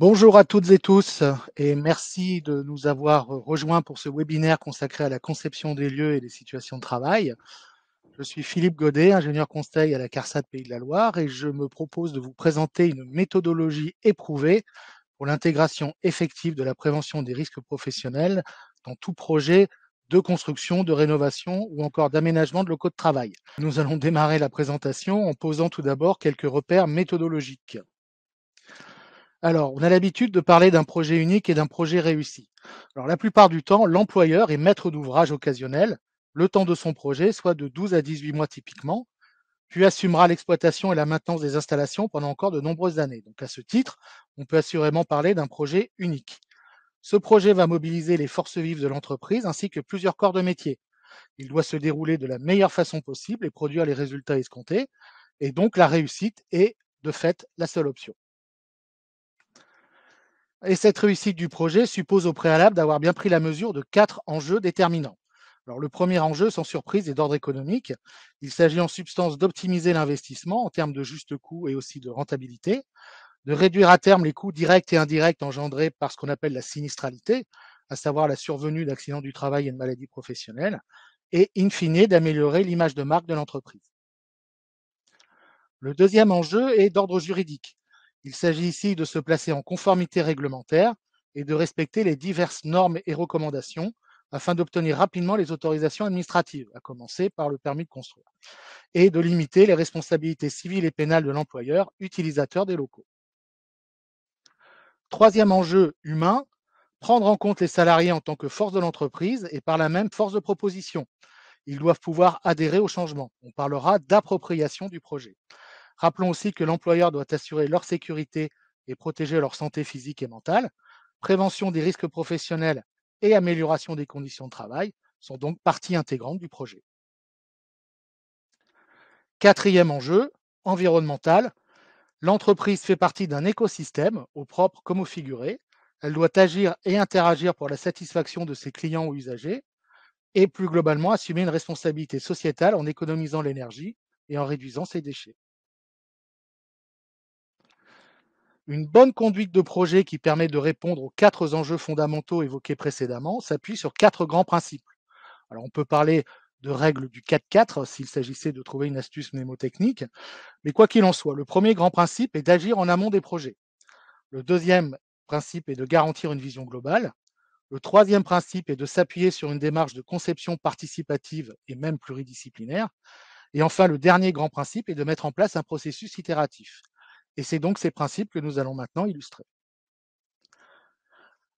Bonjour à toutes et tous et merci de nous avoir rejoints pour ce webinaire consacré à la conception des lieux et des situations de travail. Je suis Philippe Godet, ingénieur conseil à la CARSAT Pays de la Loire et je me propose de vous présenter une méthodologie éprouvée pour l'intégration effective de la prévention des risques professionnels dans tout projet de construction, de rénovation ou encore d'aménagement de locaux de travail. Nous allons démarrer la présentation en posant tout d'abord quelques repères méthodologiques. Alors, on a l'habitude de parler d'un projet unique et d'un projet réussi. Alors, la plupart du temps, l'employeur est maître d'ouvrage occasionnel, le temps de son projet, soit de 12 à 18 mois typiquement, puis assumera l'exploitation et la maintenance des installations pendant encore de nombreuses années. Donc, à ce titre, on peut assurément parler d'un projet unique. Ce projet va mobiliser les forces vives de l'entreprise ainsi que plusieurs corps de métier. Il doit se dérouler de la meilleure façon possible et produire les résultats escomptés. Et donc, la réussite est, de fait, la seule option. Et cette réussite du projet suppose au préalable d'avoir bien pris la mesure de quatre enjeux déterminants. Alors, le premier enjeu, sans surprise, est d'ordre économique. Il s'agit en substance d'optimiser l'investissement en termes de juste coût et aussi de rentabilité, de réduire à terme les coûts directs et indirects engendrés par ce qu'on appelle la sinistralité, à savoir la survenue d'accidents du travail et de maladies professionnelles, et in fine d'améliorer l'image de marque de l'entreprise. Le deuxième enjeu est d'ordre juridique. Il s'agit ici de se placer en conformité réglementaire et de respecter les diverses normes et recommandations afin d'obtenir rapidement les autorisations administratives, à commencer par le permis de construire, et de limiter les responsabilités civiles et pénales de l'employeur utilisateur des locaux. Troisième enjeu humain, prendre en compte les salariés en tant que force de l'entreprise et par la même force de proposition. Ils doivent pouvoir adhérer au changement. On parlera d'appropriation du projet. Rappelons aussi que l'employeur doit assurer leur sécurité et protéger leur santé physique et mentale. Prévention des risques professionnels et amélioration des conditions de travail sont donc partie intégrante du projet. Quatrième enjeu, environnemental. L'entreprise fait partie d'un écosystème, au propre comme au figuré. Elle doit agir et interagir pour la satisfaction de ses clients ou usagers et plus globalement assumer une responsabilité sociétale en économisant l'énergie et en réduisant ses déchets. Une bonne conduite de projet qui permet de répondre aux quatre enjeux fondamentaux évoqués précédemment s'appuie sur quatre grands principes. Alors on peut parler de règles du 4-4 s'il s'agissait de trouver une astuce mnémotechnique, mais quoi qu'il en soit, le premier grand principe est d'agir en amont des projets. Le deuxième principe est de garantir une vision globale. Le troisième principe est de s'appuyer sur une démarche de conception participative et même pluridisciplinaire. Et enfin, le dernier grand principe est de mettre en place un processus itératif. Et c'est donc ces principes que nous allons maintenant illustrer.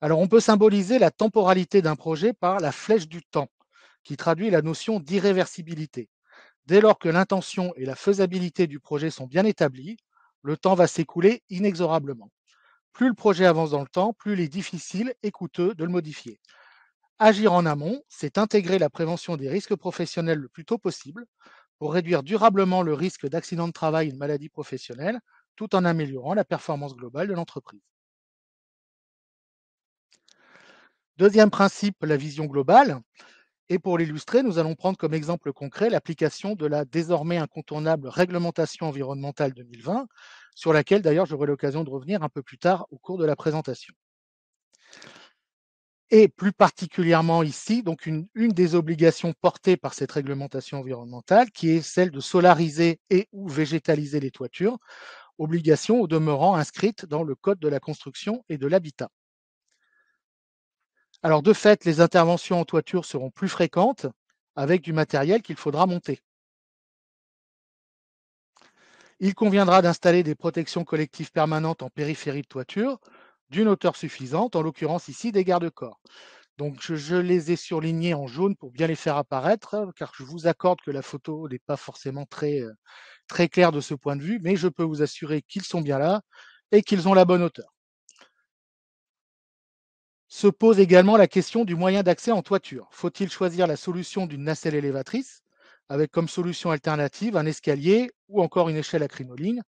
Alors on peut symboliser la temporalité d'un projet par la flèche du temps, qui traduit la notion d'irréversibilité. Dès lors que l'intention et la faisabilité du projet sont bien établies, le temps va s'écouler inexorablement. Plus le projet avance dans le temps, plus il est difficile et coûteux de le modifier. Agir en amont, c'est intégrer la prévention des risques professionnels le plus tôt possible pour réduire durablement le risque d'accident de travail et de maladie professionnelle tout en améliorant la performance globale de l'entreprise. Deuxième principe, la vision globale. Et pour l'illustrer, nous allons prendre comme exemple concret l'application de la désormais incontournable réglementation environnementale 2020, sur laquelle d'ailleurs j'aurai l'occasion de revenir un peu plus tard au cours de la présentation. Et plus particulièrement ici, donc une, une des obligations portées par cette réglementation environnementale, qui est celle de solariser et ou végétaliser les toitures, obligation au demeurant inscrite dans le Code de la construction et de l'habitat. Alors de fait, les interventions en toiture seront plus fréquentes avec du matériel qu'il faudra monter. Il conviendra d'installer des protections collectives permanentes en périphérie de toiture d'une hauteur suffisante, en l'occurrence ici des garde-corps. Donc je, je, les ai surlignés en jaune pour bien les faire apparaître, car je vous accorde que la photo n'est pas forcément très euh, très clair de ce point de vue, mais je peux vous assurer qu'ils sont bien là et qu'ils ont la bonne hauteur. Se pose également la question du moyen d'accès en toiture. Faut-il choisir la solution d'une nacelle élévatrice avec comme solution alternative un escalier ou encore une échelle à crinoline,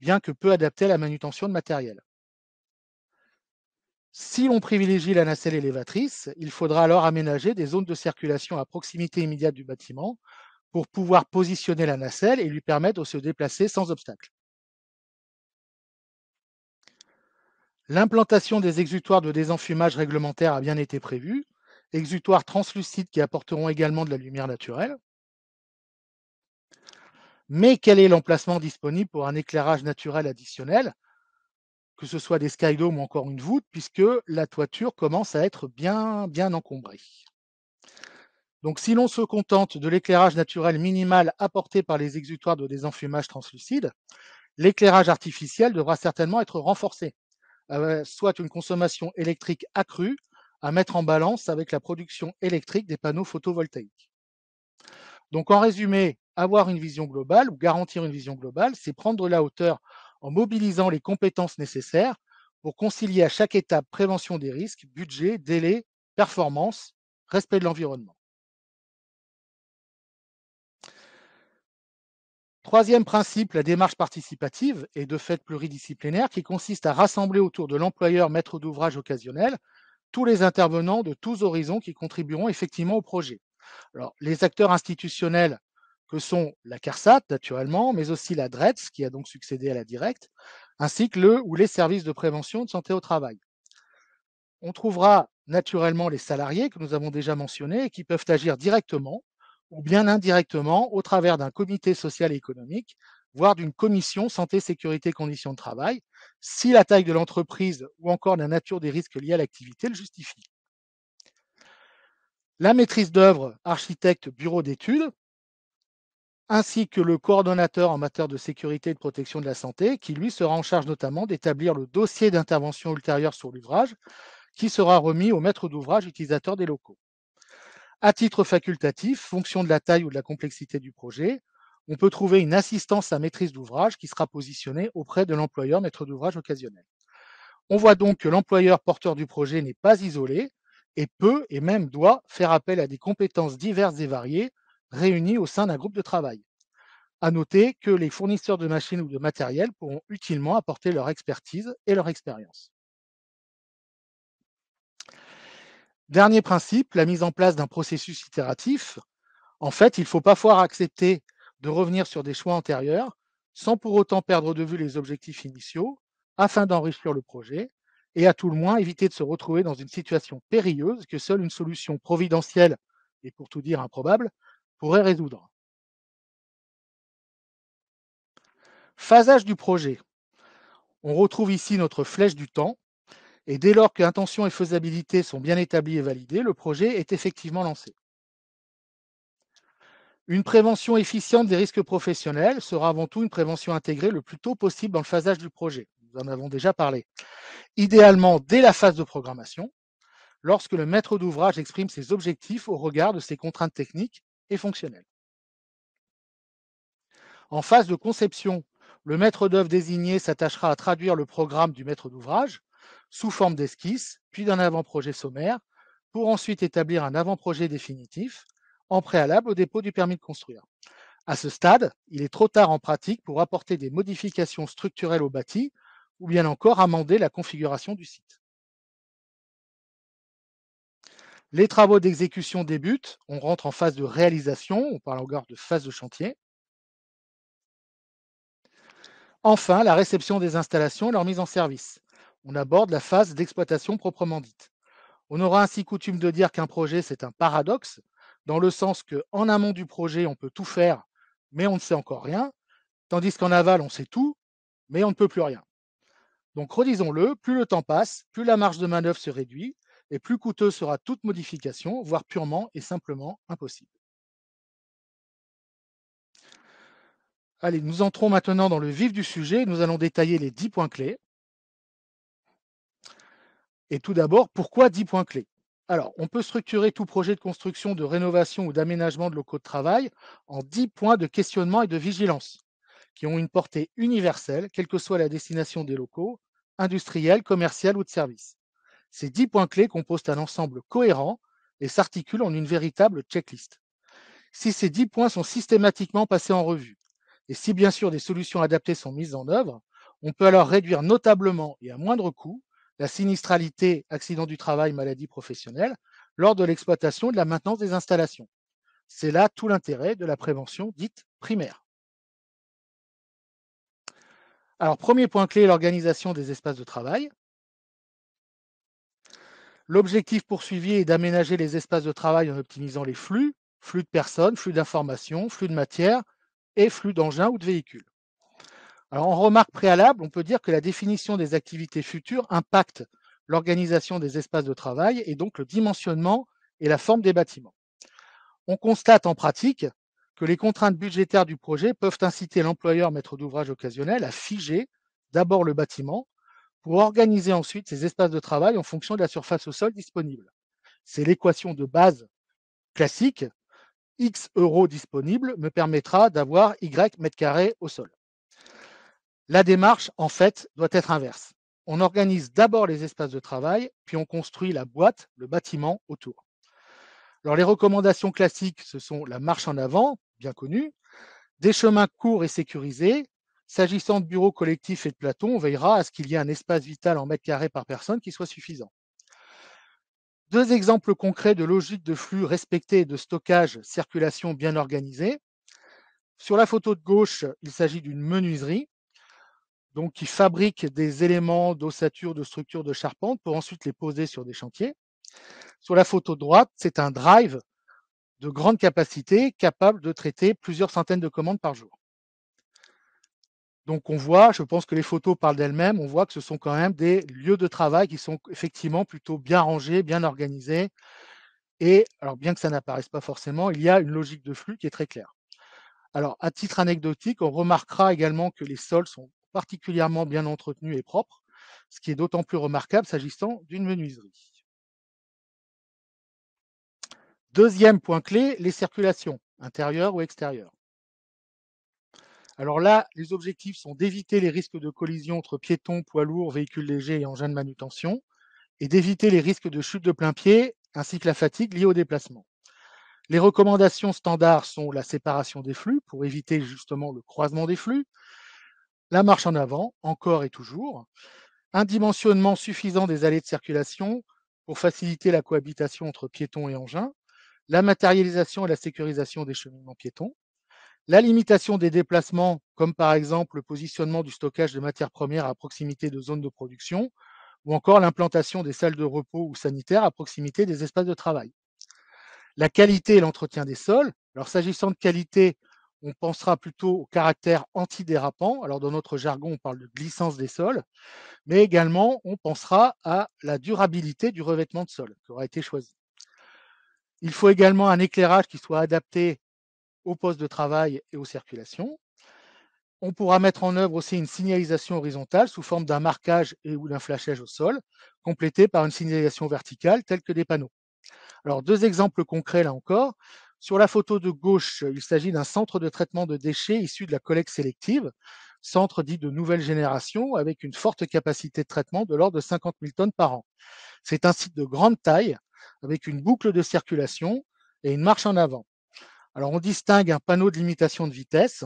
bien que peu adaptée à la manutention de matériel si l'on privilégie la nacelle élévatrice, il faudra alors aménager des zones de circulation à proximité immédiate du bâtiment pour pouvoir positionner la nacelle et lui permettre de se déplacer sans obstacle. L'implantation des exutoires de désenfumage réglementaire a bien été prévue, exutoires translucides qui apporteront également de la lumière naturelle. Mais quel est l'emplacement disponible pour un éclairage naturel additionnel, que ce soit des skydomes ou encore une voûte, puisque la toiture commence à être bien, bien encombrée. Donc, si l'on se contente de l'éclairage naturel minimal apporté par les exutoires de désenfumage translucide, l'éclairage artificiel devra certainement être renforcé, euh, soit une consommation électrique accrue à mettre en balance avec la production électrique des panneaux photovoltaïques. Donc, en résumé, avoir une vision globale ou garantir une vision globale, c'est prendre la hauteur en mobilisant les compétences nécessaires pour concilier à chaque étape prévention des risques, budget, délai, performance, respect de l'environnement. Troisième principe, la démarche participative et de fait pluridisciplinaire qui consiste à rassembler autour de l'employeur maître d'ouvrage occasionnel tous les intervenants de tous horizons qui contribueront effectivement au projet. Alors, les acteurs institutionnels que sont la CARSAT, naturellement, mais aussi la DRETS, qui a donc succédé à la DIRECT, ainsi que le ou les services de prévention de santé au travail. On trouvera naturellement les salariés que nous avons déjà mentionnés et qui peuvent agir directement ou bien indirectement au travers d'un comité social et économique, voire d'une commission santé, sécurité, conditions de travail, si la taille de l'entreprise ou encore la nature des risques liés à l'activité le justifie. La maîtrise d'œuvre architecte bureau d'études, ainsi que le coordonnateur en matière de sécurité et de protection de la santé, qui lui sera en charge notamment d'établir le dossier d'intervention ultérieure sur l'ouvrage, qui sera remis au maître d'ouvrage utilisateur des locaux à titre facultatif, fonction de la taille ou de la complexité du projet, on peut trouver une assistance à maîtrise d'ouvrage qui sera positionnée auprès de l'employeur maître d'ouvrage occasionnel. On voit donc que l'employeur porteur du projet n'est pas isolé et peut et même doit faire appel à des compétences diverses et variées réunies au sein d'un groupe de travail. À noter que les fournisseurs de machines ou de matériel pourront utilement apporter leur expertise et leur expérience. Dernier principe, la mise en place d'un processus itératif. En fait, il faut pas parfois accepter de revenir sur des choix antérieurs sans pour autant perdre de vue les objectifs initiaux afin d'enrichir le projet et à tout le moins éviter de se retrouver dans une situation périlleuse que seule une solution providentielle et pour tout dire improbable pourrait résoudre. Phasage du projet. On retrouve ici notre flèche du temps et dès lors que intention et faisabilité sont bien établies et validées, le projet est effectivement lancé. Une prévention efficiente des risques professionnels sera avant tout une prévention intégrée le plus tôt possible dans le phasage du projet. Nous en avons déjà parlé. Idéalement, dès la phase de programmation, lorsque le maître d'ouvrage exprime ses objectifs au regard de ses contraintes techniques et fonctionnelles. En phase de conception, le maître d'œuvre désigné s'attachera à traduire le programme du maître d'ouvrage sous forme d'esquisse, puis d'un avant-projet sommaire, pour ensuite établir un avant-projet définitif en préalable au dépôt du permis de construire. À ce stade, il est trop tard en pratique pour apporter des modifications structurelles au bâti ou bien encore amender la configuration du site. Les travaux d'exécution débutent, on rentre en phase de réalisation, on parle encore de phase de chantier. Enfin, la réception des installations et leur mise en service on aborde la phase d'exploitation proprement dite. On aura ainsi coutume de dire qu'un projet, c'est un paradoxe, dans le sens qu'en amont du projet, on peut tout faire, mais on ne sait encore rien, tandis qu'en aval, on sait tout, mais on ne peut plus rien. Donc redisons-le, plus le temps passe, plus la marge de manœuvre se réduit, et plus coûteuse sera toute modification, voire purement et simplement impossible. Allez, nous entrons maintenant dans le vif du sujet, nous allons détailler les 10 points clés. Et tout d'abord, pourquoi 10 points clés Alors, on peut structurer tout projet de construction, de rénovation ou d'aménagement de locaux de travail en 10 points de questionnement et de vigilance, qui ont une portée universelle, quelle que soit la destination des locaux, industriels, commerciaux ou de service. Ces 10 points clés composent un ensemble cohérent et s'articulent en une véritable checklist. Si ces 10 points sont systématiquement passés en revue, et si bien sûr des solutions adaptées sont mises en œuvre, on peut alors réduire notablement et à moindre coût la sinistralité, accident du travail, maladie professionnelle, lors de l'exploitation et de la maintenance des installations. C'est là tout l'intérêt de la prévention dite primaire. Alors, premier point clé, l'organisation des espaces de travail. L'objectif poursuivi est d'aménager les espaces de travail en optimisant les flux, flux de personnes, flux d'informations, flux de matière et flux d'engins ou de véhicules. Alors, en remarque préalable, on peut dire que la définition des activités futures impacte l'organisation des espaces de travail et donc le dimensionnement et la forme des bâtiments. On constate en pratique que les contraintes budgétaires du projet peuvent inciter l'employeur maître d'ouvrage occasionnel à figer d'abord le bâtiment pour organiser ensuite ses espaces de travail en fonction de la surface au sol disponible. C'est l'équation de base classique X euros disponibles me permettra d'avoir Y mètres carrés au sol. La démarche, en fait, doit être inverse. On organise d'abord les espaces de travail, puis on construit la boîte, le bâtiment autour. Alors les recommandations classiques, ce sont la marche en avant, bien connue, des chemins courts et sécurisés. S'agissant de bureaux collectifs et de plateaux, on veillera à ce qu'il y ait un espace vital en mètres carrés par personne qui soit suffisant. Deux exemples concrets de logique de flux respectée et de stockage, circulation bien organisée. Sur la photo de gauche, il s'agit d'une menuiserie donc qui fabriquent des éléments d'ossature, de structure, de charpente pour ensuite les poser sur des chantiers. Sur la photo droite, c'est un drive de grande capacité capable de traiter plusieurs centaines de commandes par jour. Donc on voit, je pense que les photos parlent d'elles-mêmes, on voit que ce sont quand même des lieux de travail qui sont effectivement plutôt bien rangés, bien organisés. Et alors bien que ça n'apparaisse pas forcément, il y a une logique de flux qui est très claire. Alors à titre anecdotique, on remarquera également que les sols sont particulièrement bien entretenu et propre, ce qui est d'autant plus remarquable s'agissant d'une menuiserie. Deuxième point clé, les circulations, intérieures ou extérieures. Alors là, les objectifs sont d'éviter les risques de collision entre piétons, poids lourds, véhicules légers et engins de manutention, et d'éviter les risques de chute de plein pied, ainsi que la fatigue liée au déplacement. Les recommandations standards sont la séparation des flux pour éviter justement le croisement des flux, la marche en avant, encore et toujours, un dimensionnement suffisant des allées de circulation pour faciliter la cohabitation entre piétons et engins, la matérialisation et la sécurisation des cheminements piétons, la limitation des déplacements, comme par exemple le positionnement du stockage de matières premières à proximité de zones de production, ou encore l'implantation des salles de repos ou sanitaires à proximité des espaces de travail. La qualité et l'entretien des sols. Alors s'agissant de qualité, on pensera plutôt au caractère antidérapant. Alors dans notre jargon, on parle de glissance des sols, mais également on pensera à la durabilité du revêtement de sol qui aura été choisi. Il faut également un éclairage qui soit adapté au poste de travail et aux circulations. On pourra mettre en œuvre aussi une signalisation horizontale sous forme d'un marquage et ou d'un flashage au sol, complété par une signalisation verticale telle que des panneaux. Alors deux exemples concrets là encore. Sur la photo de gauche, euh, il s'agit d'un centre de traitement de déchets issu de la collecte sélective, centre dit de nouvelle génération avec une forte capacité de traitement de l'ordre de 50 000 tonnes par an. C'est un site de grande taille avec une boucle de circulation et une marche en avant. Alors on distingue un panneau de limitation de vitesse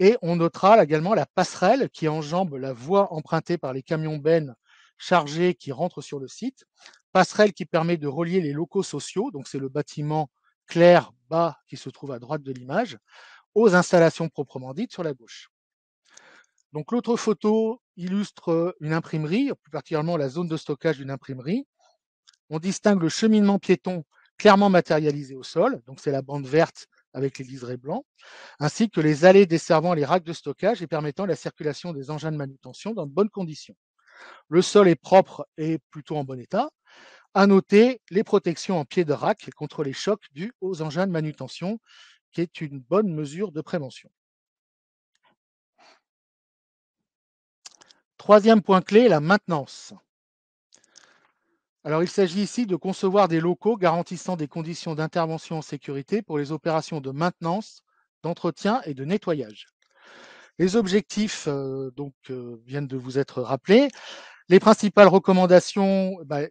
et on notera également la passerelle qui enjambe la voie empruntée par les camions bennes chargés qui rentrent sur le site, passerelle qui permet de relier les locaux sociaux, donc c'est le bâtiment clair bas qui se trouve à droite de l'image aux installations proprement dites sur la gauche. Donc l'autre photo illustre euh, une imprimerie, plus particulièrement la zone de stockage d'une imprimerie. On distingue le cheminement piéton clairement matérialisé au sol, donc c'est la bande verte avec les liserés blancs, ainsi que les allées desservant les racks de stockage et permettant la circulation des engins de manutention dans de bonnes conditions. Le sol est propre et plutôt en bon état, à noter les protections en pied de rack contre les chocs dus aux engins de manutention, qui est une bonne mesure de prévention. Troisième point clé, la maintenance. Alors, il s'agit ici de concevoir des locaux garantissant des conditions d'intervention en sécurité pour les opérations de maintenance, d'entretien et de nettoyage. Les objectifs euh, donc, euh, viennent de vous être rappelés. Les principales recommandations, bah,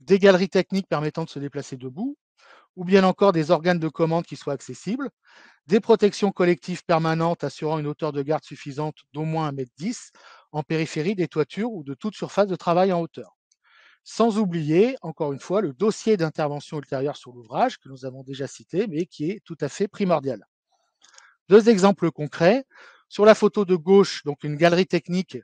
des galeries techniques permettant de se déplacer debout, ou bien encore des organes de commande qui soient accessibles, des protections collectives permanentes assurant une hauteur de garde suffisante d'au moins 1m10 en périphérie des toitures ou de toute surface de travail en hauteur. Sans oublier, encore une fois, le dossier d'intervention ultérieure sur l'ouvrage que nous avons déjà cité, mais qui est tout à fait primordial. Deux exemples concrets. Sur la photo de gauche, donc une galerie technique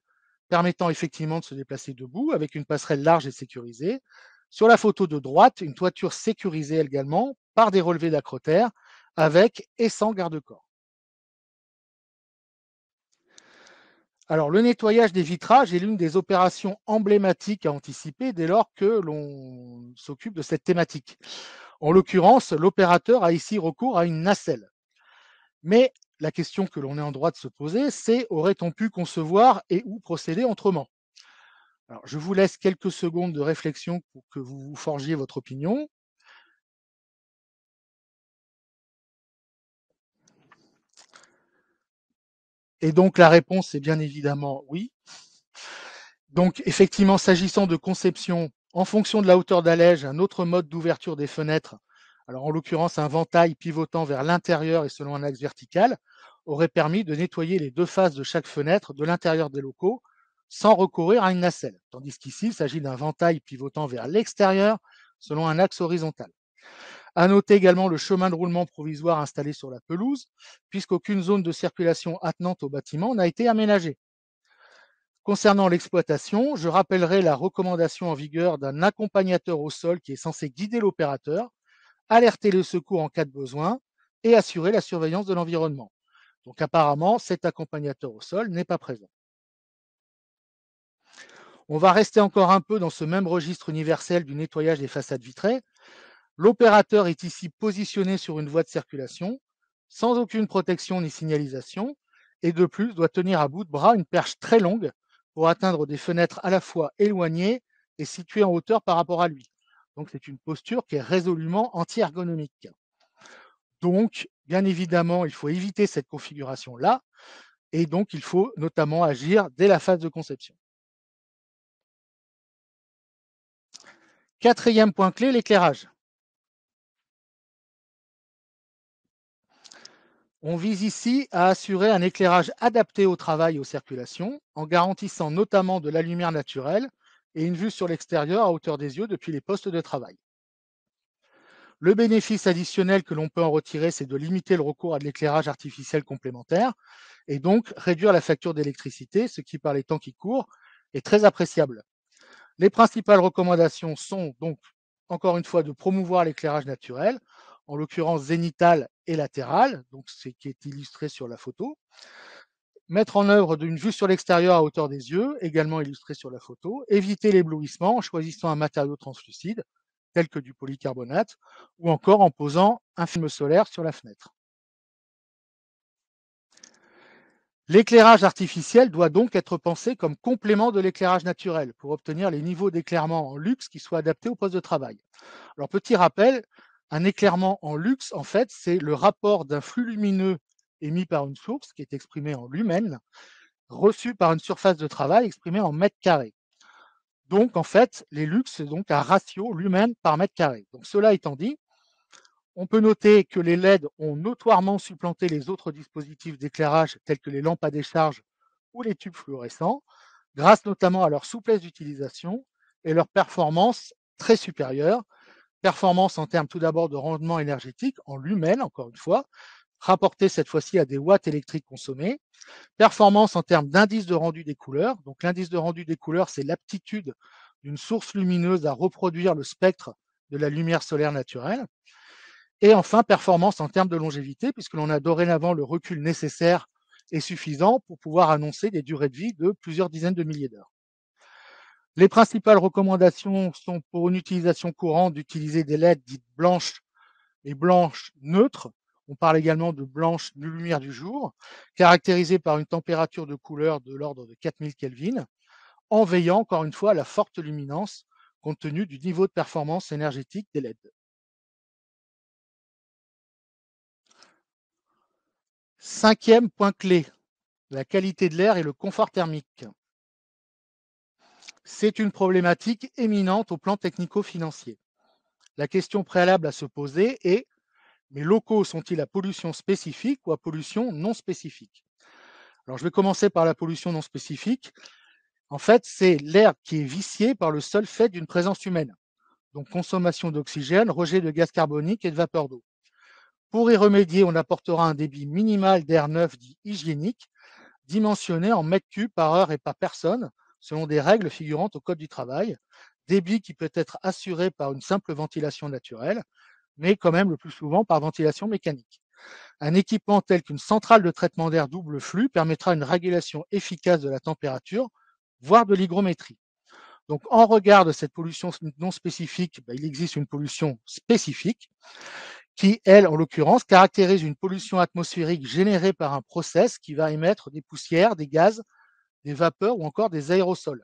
permettant effectivement de se déplacer debout avec une passerelle large et sécurisée, sur la photo de droite, une toiture sécurisée également par des relevés d'acroterre avec et sans garde-corps. Alors, le nettoyage des vitrages est l'une des opérations emblématiques à anticiper dès lors que l'on s'occupe de cette thématique. En l'occurrence, l'opérateur a ici recours à une nacelle. Mais la question que l'on est en droit de se poser, c'est aurait-on pu concevoir et ou procéder autrement je vous laisse quelques secondes de réflexion pour que vous vous forgiez votre opinion. Et donc la réponse est bien évidemment oui. Donc effectivement, s'agissant de conception, en fonction de la hauteur d'allège, un autre mode d'ouverture des fenêtres, alors en l'occurrence un ventail pivotant vers l'intérieur et selon un axe vertical, aurait permis de nettoyer les deux faces de chaque fenêtre de l'intérieur des locaux sans recourir à une nacelle, tandis qu'ici, il s'agit d'un ventail pivotant vers l'extérieur selon un axe horizontal. À noter également le chemin de roulement provisoire installé sur la pelouse, puisqu'aucune zone de circulation attenante au bâtiment n'a été aménagée. Concernant l'exploitation, je rappellerai la recommandation en vigueur d'un accompagnateur au sol qui est censé guider l'opérateur, alerter le secours en cas de besoin et assurer la surveillance de l'environnement. Donc apparemment, cet accompagnateur au sol n'est pas présent. On va rester encore un peu dans ce même registre universel du nettoyage des façades vitrées. L'opérateur est ici positionné sur une voie de circulation, sans aucune protection ni signalisation, et de plus doit tenir à bout de bras une perche très longue pour atteindre des fenêtres à la fois éloignées et situées en hauteur par rapport à lui. Donc c'est une posture qui est résolument anti-ergonomique. Donc, bien évidemment, il faut éviter cette configuration-là, et donc il faut notamment agir dès la phase de conception. Quatrième point clé, l'éclairage. On vise ici à assurer un éclairage adapté au travail et aux circulations, en garantissant notamment de la lumière naturelle et une vue sur l'extérieur à hauteur des yeux depuis les postes de travail. Le bénéfice additionnel que l'on peut en retirer, c'est de limiter le recours à de l'éclairage artificiel complémentaire et donc réduire la facture d'électricité, ce qui, par les temps qui courent, est très appréciable. Les principales recommandations sont donc, encore une fois, de promouvoir l'éclairage naturel, en l'occurrence zénital et latéral, donc ce qui est illustré sur la photo. Mettre en œuvre une vue sur l'extérieur à hauteur des yeux, également illustré sur la photo. Éviter l'éblouissement en choisissant un matériau translucide, tel que du polycarbonate, ou encore en posant un film solaire sur la fenêtre. L'éclairage artificiel doit donc être pensé comme complément de l'éclairage naturel pour obtenir les niveaux d'éclairement en luxe qui soient adaptés au poste de travail. Alors, petit rappel, un éclairement en luxe, en fait, c'est le rapport d'un flux lumineux émis par une source, qui est exprimé en lumen, reçu par une surface de travail exprimée en mètres carrés. Donc, en fait, les luxes, c'est donc un ratio lumen par mètre carré. Donc, cela étant dit, on peut noter que les LED ont notoirement supplanté les autres dispositifs d'éclairage tels que les lampes à décharge ou les tubes fluorescents, grâce notamment à leur souplesse d'utilisation et leur performance très supérieure. Performance en termes tout d'abord de rendement énergétique en lumens, encore une fois, rapportée cette fois-ci à des watts électriques consommés. Performance en termes d'indice de rendu des couleurs. Donc l'indice de rendu des couleurs, c'est l'aptitude d'une source lumineuse à reproduire le spectre de la lumière solaire naturelle. Et enfin, performance en termes de longévité, puisque l'on a dorénavant le recul nécessaire et suffisant pour pouvoir annoncer des durées de vie de plusieurs dizaines de milliers d'heures. Les principales recommandations sont pour une utilisation courante d'utiliser des LED dites blanches et blanches neutres. On parle également de blanches de lumière du jour, caractérisées par une température de couleur de l'ordre de 4000 Kelvin, en veillant encore une fois à la forte luminance compte tenu du niveau de performance énergétique des LED. Cinquième point clé, la qualité de l'air et le confort thermique. C'est une problématique éminente au plan technico-financier. La question préalable à se poser est mes locaux sont-ils à pollution spécifique ou à pollution non spécifique Alors je vais commencer par la pollution non spécifique. En fait, c'est l'air qui est vicié par le seul fait d'une présence humaine. Donc consommation d'oxygène, rejet de gaz carbonique et de vapeur d'eau. Pour y remédier, on apportera un débit minimal d'air neuf dit hygiénique, dimensionné en mètres cubes par heure et par personne, selon des règles figurant au Code du travail, débit qui peut être assuré par une simple ventilation naturelle, mais quand même le plus souvent par ventilation mécanique. Un équipement tel qu'une centrale de traitement d'air double flux permettra une régulation efficace de la température, voire de l'hygrométrie. Donc, en regard de cette pollution non spécifique, ben, il existe une pollution spécifique qui, elle, en l'occurrence, caractérise une pollution atmosphérique générée par un process qui va émettre des poussières, des gaz, des vapeurs ou encore des aérosols.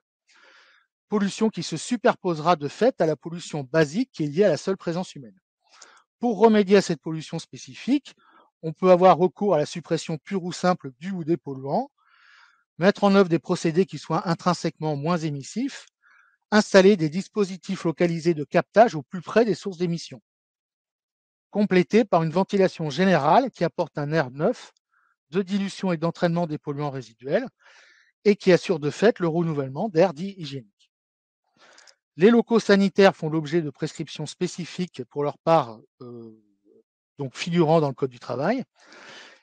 Pollution qui se superposera de fait à la pollution basique qui est liée à la seule présence humaine. Pour remédier à cette pollution spécifique, on peut avoir recours à la suppression pure ou simple du ou des polluants, mettre en œuvre des procédés qui soient intrinsèquement moins émissifs, installer des dispositifs localisés de captage au plus près des sources d'émissions complétée par une ventilation générale qui apporte un air neuf de dilution et d'entraînement des polluants résiduels et qui assure de fait le renouvellement d'air dit hygiénique. Les locaux sanitaires font l'objet de prescriptions spécifiques pour leur part, euh, donc figurant dans le Code du travail.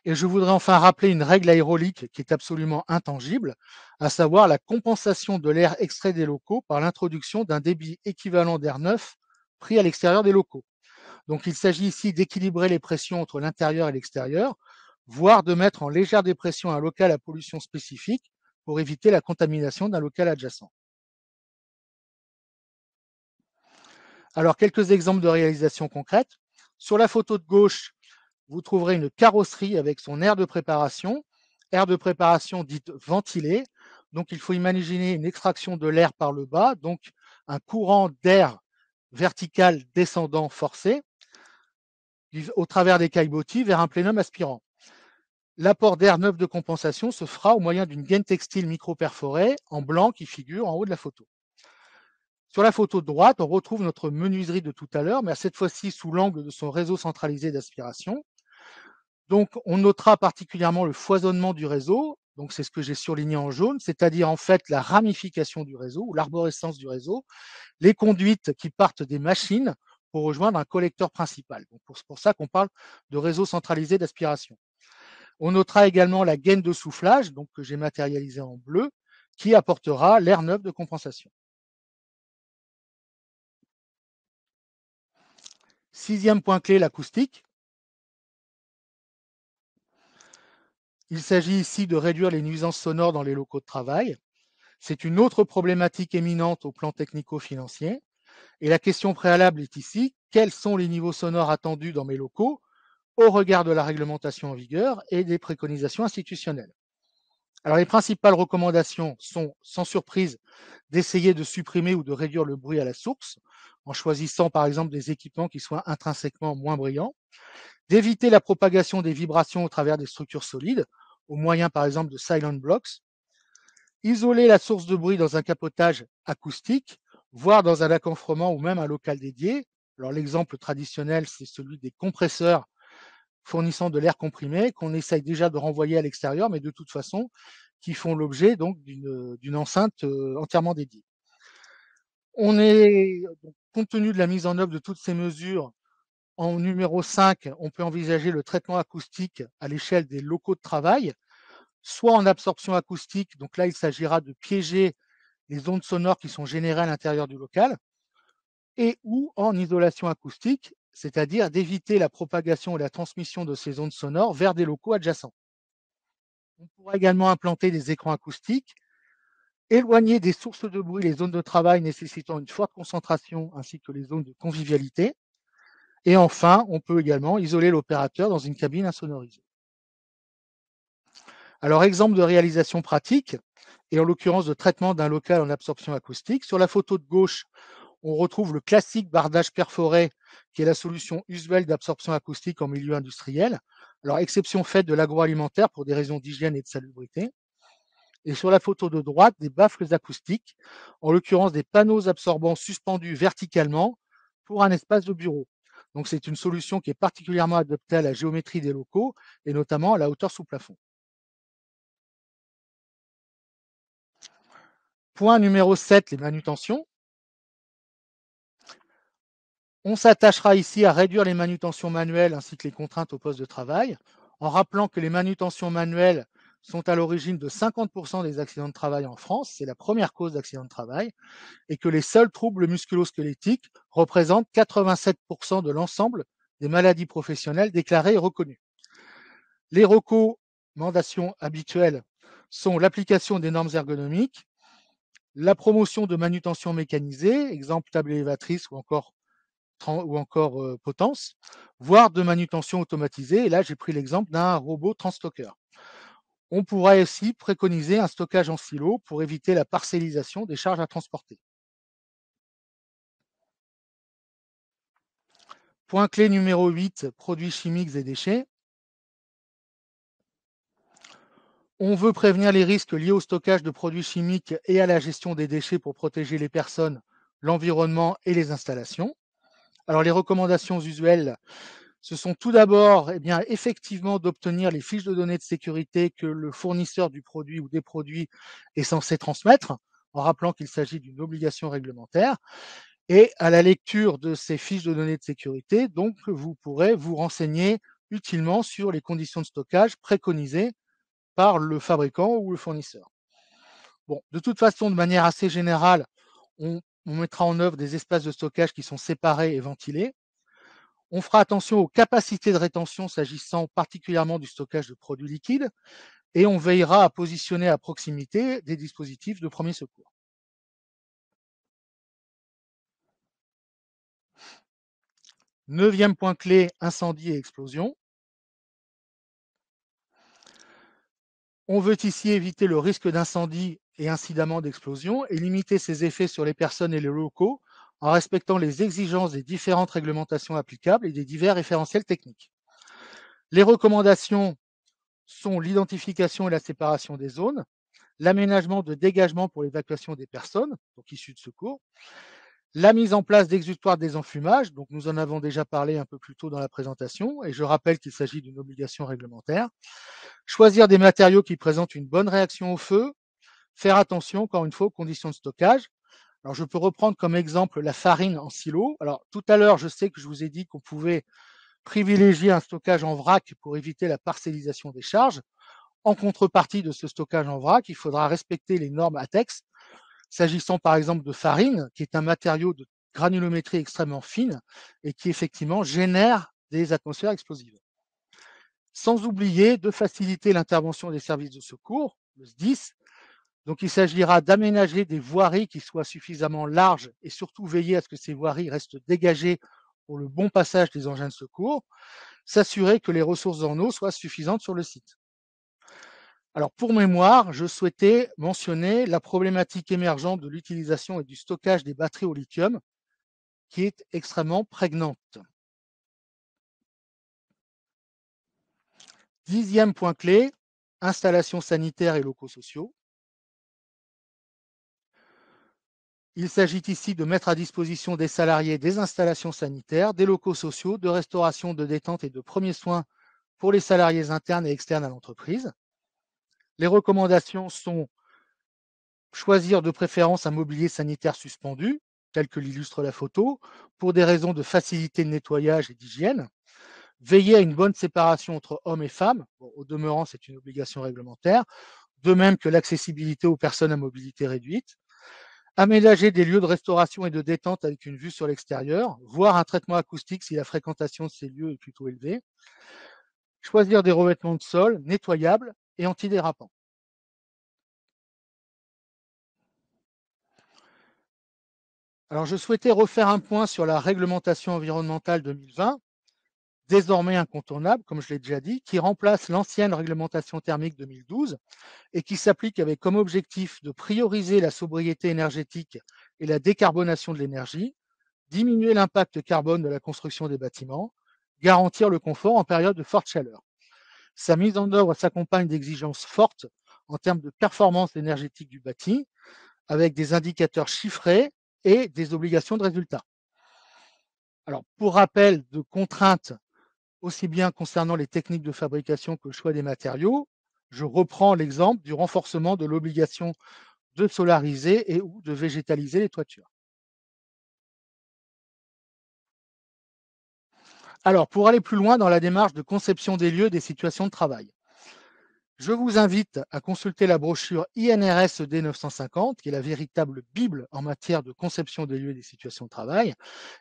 Et je voudrais enfin rappeler une règle aérolique qui est absolument intangible, à savoir la compensation de l'air extrait des locaux par l'introduction d'un débit équivalent d'air neuf pris à l'extérieur des locaux. Donc il s'agit ici d'équilibrer les pressions entre l'intérieur et l'extérieur, voire de mettre en légère dépression un local à pollution spécifique pour éviter la contamination d'un local adjacent. Alors quelques exemples de réalisations concrètes. Sur la photo de gauche, vous trouverez une carrosserie avec son aire de préparation, aire de préparation dite ventilée. Donc il faut imaginer une extraction de l'air par le bas, donc un courant d'air vertical descendant forcé au travers des caillebotis vers un plénum aspirant. L'apport d'air neuf de compensation se fera au moyen d'une gaine textile micro-perforée en blanc qui figure en haut de la photo. Sur la photo de droite, on retrouve notre menuiserie de tout à l'heure, mais cette fois-ci sous l'angle de son réseau centralisé d'aspiration. Donc, on notera particulièrement le foisonnement du réseau. Donc, c'est ce que j'ai surligné en jaune, c'est-à-dire en fait la ramification du réseau ou l'arborescence du réseau, les conduites qui partent des machines pour rejoindre un collecteur principal. Donc c'est pour ça qu'on parle de réseau centralisé d'aspiration. On notera également la gaine de soufflage, donc que j'ai matérialisée en bleu, qui apportera l'air neuf de compensation. Sixième point clé, l'acoustique. Il s'agit ici de réduire les nuisances sonores dans les locaux de travail. C'est une autre problématique éminente au plan technico-financier. Et la question préalable est ici, quels sont les niveaux sonores attendus dans mes locaux au regard de la réglementation en vigueur et des préconisations institutionnelles Alors les principales recommandations sont, sans surprise, d'essayer de supprimer ou de réduire le bruit à la source, en choisissant par exemple des équipements qui soient intrinsèquement moins brillants, d'éviter la propagation des vibrations au travers des structures solides, au moyen par exemple de silent blocks, isoler la source de bruit dans un capotage acoustique voire dans un accoffrement ou même un local dédié. Alors l'exemple traditionnel, c'est celui des compresseurs fournissant de l'air comprimé qu'on essaye déjà de renvoyer à l'extérieur, mais de toute façon, qui font l'objet donc d'une enceinte euh, entièrement dédiée. On est, compte tenu de la mise en œuvre de toutes ces mesures, en numéro 5, on peut envisager le traitement acoustique à l'échelle des locaux de travail, soit en absorption acoustique, donc là il s'agira de piéger les ondes sonores qui sont générées à l'intérieur du local, et ou en isolation acoustique, c'est-à-dire d'éviter la propagation et la transmission de ces ondes sonores vers des locaux adjacents. On pourra également implanter des écrans acoustiques, éloigner des sources de bruit les zones de travail nécessitant une forte concentration ainsi que les zones de convivialité. Et enfin, on peut également isoler l'opérateur dans une cabine insonorisée. Alors, exemple de réalisation pratique, et en l'occurrence de traitement d'un local en absorption acoustique. Sur la photo de gauche, on retrouve le classique bardage perforé, qui est la solution usuelle d'absorption acoustique en milieu industriel. Alors, exception faite de l'agroalimentaire pour des raisons d'hygiène et de salubrité. Et sur la photo de droite, des baffles acoustiques, en l'occurrence des panneaux absorbants suspendus verticalement pour un espace de bureau. Donc, c'est une solution qui est particulièrement adaptée à la géométrie des locaux et notamment à la hauteur sous plafond. Point numéro 7, les manutentions. On s'attachera ici à réduire les manutentions manuelles ainsi que les contraintes au poste de travail, en rappelant que les manutentions manuelles sont à l'origine de 50% des accidents de travail en France, c'est la première cause d'accidents de travail, et que les seuls troubles musculosquelettiques représentent 87% de l'ensemble des maladies professionnelles déclarées et reconnues. Les recommandations habituelles sont l'application des normes ergonomiques, la promotion de manutention mécanisée, exemple table élévatrice ou encore, potence, voire de manutention automatisée. Et là, j'ai pris l'exemple d'un robot transstockeur. On pourra aussi préconiser un stockage en silo pour éviter la parcellisation des charges à transporter. Point clé numéro 8, produits chimiques et déchets. On veut prévenir les risques liés au stockage de produits chimiques et à la gestion des déchets pour protéger les personnes, l'environnement et les installations. Alors les recommandations usuelles, ce sont tout d'abord eh bien, effectivement d'obtenir les fiches de données de sécurité que le fournisseur du produit ou des produits est censé transmettre, en rappelant qu'il s'agit d'une obligation réglementaire. Et à la lecture de ces fiches de données de sécurité, donc, vous pourrez vous renseigner utilement sur les conditions de stockage préconisées par le fabricant ou le fournisseur. de toute façon, de manière assez générale, on, on mettra en œuvre des espaces de stockage qui sont séparés et ventilés. On fera attention aux capacités de rétention s'agissant particulièrement du stockage de produits liquides et on veillera à positionner à proximité des dispositifs de premier secours. Neuvième point clé, incendie et explosion. On veut ici éviter le risque d'incendie et incidemment d'explosion et limiter ses effets sur les personnes et les locaux en respectant les exigences des différentes réglementations applicables et des divers référentiels techniques. Les recommandations sont l'identification et la séparation des zones, l'aménagement de dégagement pour l'évacuation des personnes, donc issues de secours, la mise en place d'exutoires des enfumages, donc nous en avons déjà parlé un peu plus tôt dans la présentation, et je rappelle qu'il s'agit d'une obligation réglementaire, choisir des matériaux qui présentent une bonne réaction au feu, faire attention, encore une fois, aux conditions de stockage. Alors je peux reprendre comme exemple la farine en silo. Alors tout à l'heure, je sais que je vous ai dit qu'on pouvait privilégier un stockage en vrac pour éviter la parcellisation des charges. En contrepartie de ce stockage en vrac, il faudra respecter les normes ATEX, S'agissant par exemple de farine, qui est un matériau de granulométrie extrêmement fine et qui effectivement génère des atmosphères explosives. Sans oublier de faciliter l'intervention des services de secours, le SDIS. Donc il s'agira d'aménager des voiries qui soient suffisamment larges et surtout veiller à ce que ces voiries restent dégagées pour le bon passage des engins de secours, s'assurer que les ressources en eau soient suffisantes sur le site pour mémoire, je souhaitais mentionner la problématique émergente de l'utilisation et du stockage des batteries au lithium, qui est extrêmement prégnante. Dixième point clé, installations sanitaires et locaux sociaux. Il s'agit ici de mettre à disposition des salariés des installations sanitaires, des locaux sociaux, de restauration, de détente et de premiers soins pour les salariés internes et externes à l'entreprise. Les recommandations sont choisir de préférence un mobilier sanitaire suspendu, tel que l'illustre la photo, pour des raisons de facilité de nettoyage et d'hygiène. Veiller à une bonne séparation entre hommes et femmes, au demeurant c'est une obligation réglementaire, de même que l'accessibilité aux personnes à mobilité réduite. Aménager des lieux de restauration et de détente avec une vue sur l'extérieur, voire un traitement acoustique si la fréquentation de ces lieux est plutôt élevée. Choisir des revêtements de sol nettoyables et antidérapant. Alors je souhaitais refaire un point sur la réglementation environnementale 2020, désormais incontournable, comme je l'ai déjà dit, qui remplace l'ancienne réglementation thermique 2012 et qui s'applique avec comme objectif de prioriser la sobriété énergétique et la décarbonation de l'énergie, diminuer l'impact carbone de la construction des bâtiments, garantir le confort en période de forte chaleur. Sa mise en œuvre s'accompagne d'exigences fortes en termes de performance énergétique du bâti, avec des indicateurs chiffrés et des obligations de résultat. Alors, pour rappel de contraintes aussi bien concernant les techniques de fabrication que le choix des matériaux, je reprends l'exemple du renforcement de l'obligation de solariser et ou de végétaliser les toitures. Alors, pour aller plus loin dans la démarche de conception des lieux des situations de travail, je vous invite à consulter la brochure INRS D950, qui est la véritable Bible en matière de conception des lieux des situations de travail,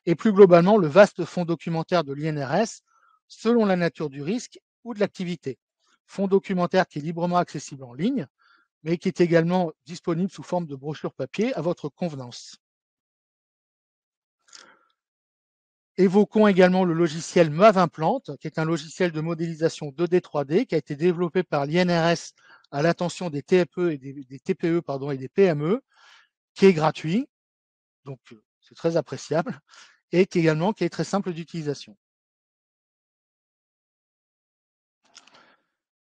et plus globalement le vaste fonds documentaire de l'INRS selon la nature du risque ou de l'activité. Fonds documentaire qui est librement accessible en ligne, mais qui est également disponible sous forme de brochure papier à votre convenance. Évoquons également le logiciel Implante, qui est un logiciel de modélisation 2D 3D qui a été développé par l'INRS à l'attention des TPE et des, TPE pardon, et des PME, qui est gratuit, donc euh, c'est très appréciable, et qui également très simple d'utilisation.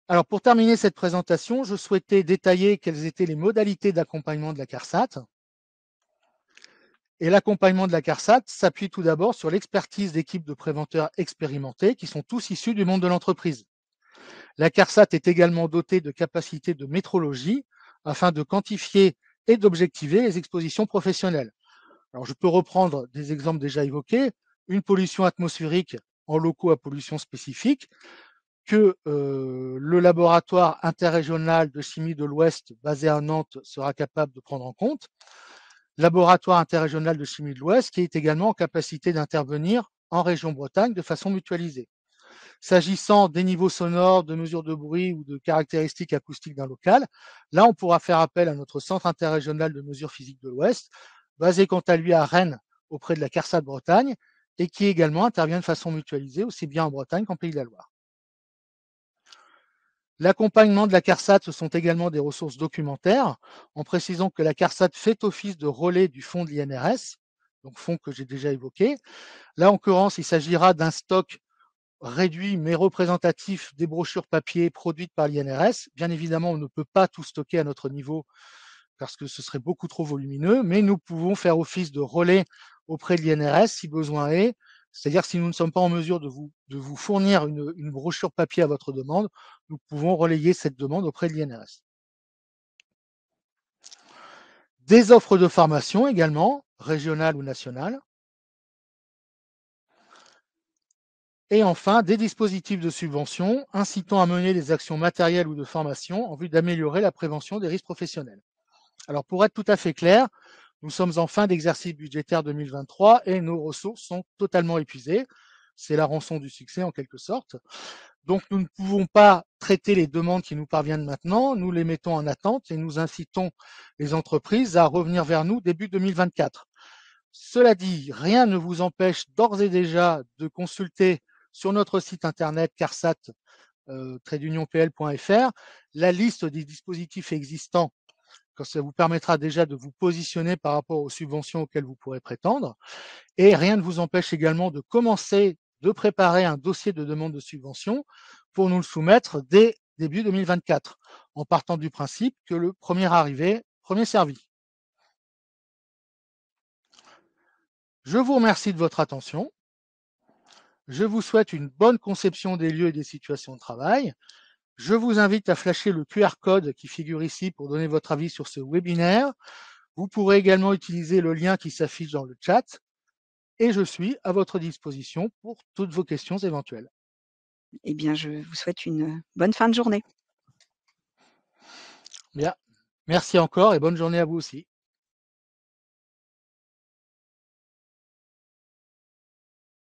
Alors pour terminer cette présentation, je souhaitais détailler quelles étaient les modalités d'accompagnement de la CARSAT. Et l'accompagnement de la CARSAT s'appuie tout d'abord sur l'expertise d'équipes de préventeurs expérimentés qui sont tous issus du monde de l'entreprise. La CARSAT est également dotée de capacités de métrologie afin de quantifier et d'objectiver les expositions professionnelles. Alors, je peux reprendre des exemples déjà évoqués. Une pollution atmosphérique en locaux à pollution spécifique que euh, le laboratoire interrégional de chimie de l'Ouest basé à Nantes sera capable de prendre en compte laboratoire interrégional de chimie de l'Ouest, qui est également en capacité d'intervenir en région Bretagne de façon mutualisée. S'agissant des niveaux sonores, de mesures de bruit ou de caractéristiques acoustiques d'un local, là, on pourra faire appel à notre centre interrégional de mesures physiques de l'Ouest, basé quant à lui à Rennes auprès de la CARSA de Bretagne, et qui également intervient de façon mutualisée aussi bien en Bretagne qu'en Pays de la Loire. L'accompagnement de la CARSAT, ce sont également des ressources documentaires, en précisant que la CARSAT fait office de relais du fonds de l'INRS, donc fonds que j'ai déjà évoqué. Là, en l'occurrence, il s'agira d'un stock réduit mais représentatif des brochures papier produites par l'INRS. Bien évidemment, on ne peut pas tout stocker à notre niveau parce que ce serait beaucoup trop volumineux, mais nous pouvons faire office de relais auprès de l'INRS si besoin est, c'est-à-dire si nous ne sommes pas en mesure de vous, fournir une, une, brochure papier à votre demande, nous pouvons relayer cette demande auprès de l'INRS. Des offres de formation également, régionales ou nationales. Et enfin, des dispositifs de subvention incitant à mener des actions matérielles ou de formation en vue d'améliorer la prévention des risques professionnels. Alors pour être tout à fait clair, nous sommes en fin d'exercice budgétaire 2023 et nos ressources sont totalement épuisées. C'est la rançon du succès en quelque sorte. Donc nous ne pouvons pas traiter les demandes qui nous parviennent maintenant, nous les mettons en attente et nous incitons les entreprises à revenir vers nous début 2024. Cela dit, rien ne vous empêche d'ores et déjà de consulter sur notre site internet carsat euh, la liste des dispositifs existants quand ça vous permettra déjà de vous positionner par rapport aux subventions auxquelles vous pourrez prétendre. Et rien ne vous empêche également de commencer de préparer un dossier de demande de subvention pour nous le soumettre dès début 2024, en partant du principe que le premier arrivé, premier servi. Je vous remercie de votre attention. Je vous souhaite une bonne conception des lieux et des situations de travail je vous invite à flasher le QR code qui figure ici pour donner votre avis sur ce webinaire. Vous pourrez également utiliser le lien qui s'affiche dans le chat et je suis à votre disposition pour toutes vos questions éventuelles. Eh bien, je vous souhaite une bonne fin de journée. Bien, merci encore et bonne journée à vous aussi.